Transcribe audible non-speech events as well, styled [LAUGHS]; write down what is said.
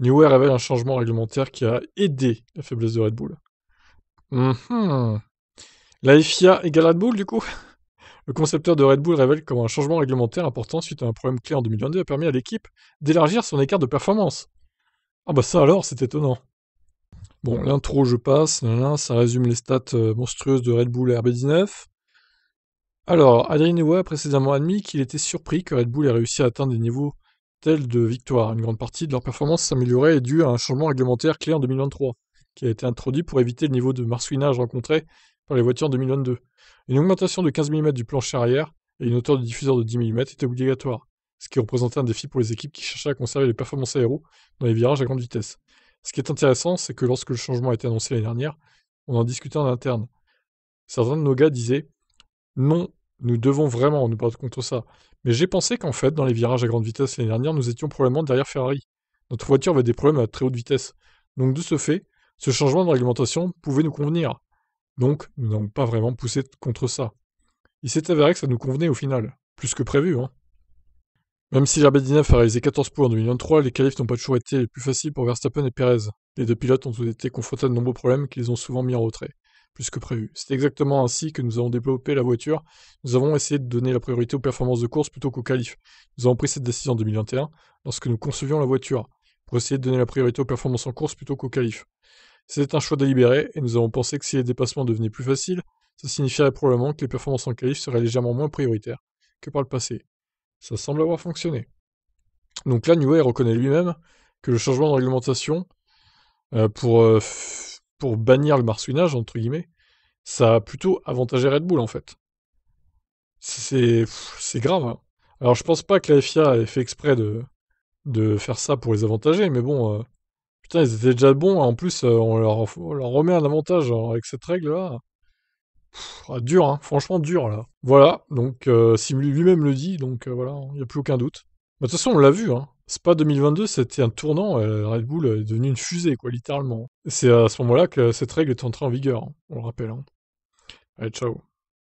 New révèle un changement réglementaire qui a aidé la faiblesse de Red Bull. Mhm. La FIA égale Red Bull, du coup [LAUGHS] Le concepteur de Red Bull révèle comment un changement réglementaire important suite à un problème clé en 2022 a permis à l'équipe d'élargir son écart de performance. Ah bah ça alors, c'est étonnant. Bon, l'intro, je passe. ça résume les stats euh, monstrueuses de Red Bull et RB19. Alors, Adrien Newey a précédemment admis qu'il était surpris que Red Bull ait réussi à atteindre des niveaux telle de victoire. Une grande partie de leur performance s'améliorait est due à un changement réglementaire clé en 2023, qui a été introduit pour éviter le niveau de marsouinage rencontré par les voitures en 2022. Une augmentation de 15 mm du plancher arrière et une hauteur de diffuseur de 10 mm était obligatoire, ce qui représentait un défi pour les équipes qui cherchaient à conserver les performances aéro dans les virages à grande vitesse. Ce qui est intéressant, c'est que lorsque le changement a été annoncé l'année dernière, on en discutait en interne. Certains de nos gars disaient Non, nous devons vraiment nous battre contre ça. Mais j'ai pensé qu'en fait, dans les virages à grande vitesse l'année dernière, nous étions probablement derrière Ferrari. Notre voiture avait des problèmes à très haute vitesse. Donc de ce fait, ce changement de réglementation pouvait nous convenir. Donc nous n'avons pas vraiment poussé contre ça. Il s'est avéré que ça nous convenait au final. Plus que prévu, hein. Même si B19 a réalisé 14 points en 2023, les qualifs n'ont pas toujours été les plus faciles pour Verstappen et Perez. Les deux pilotes ont été confrontés à de nombreux problèmes qui les ont souvent mis en retrait plus que prévu. C'est exactement ainsi que nous avons développé la voiture. Nous avons essayé de donner la priorité aux performances de course plutôt qu'aux qualifs. Nous avons pris cette décision en 2021 lorsque nous concevions la voiture, pour essayer de donner la priorité aux performances en course plutôt qu'aux qualifs. C'était un choix délibéré et nous avons pensé que si les dépassements devenaient plus faciles, ça signifierait probablement que les performances en qualifs seraient légèrement moins prioritaires que par le passé. Ça semble avoir fonctionné. Donc là, Newey reconnaît lui-même que le changement de réglementation euh, pour euh, pour bannir le marsouinage, entre guillemets, ça a plutôt avantagé Red Bull, en fait. C'est grave. Hein. Alors, je pense pas que la FIA ait fait exprès de, de faire ça pour les avantager, mais bon, euh, putain, ils étaient déjà bons. En plus, euh, on, leur, on, leur, remet un avantage avec cette règle-là. Dure, ah, dur, hein. franchement dur là. Voilà, donc euh, si lui-même le dit, donc voilà, il n'y a plus aucun doute. Bah, de toute façon, on l'a vu, hein pas 2022, c'était un tournant. Euh, Red Bull est devenu une fusée, quoi, littéralement. C'est à ce moment-là que cette règle est entrée en vigueur, hein, on le rappelle. Hein. Allez, ciao.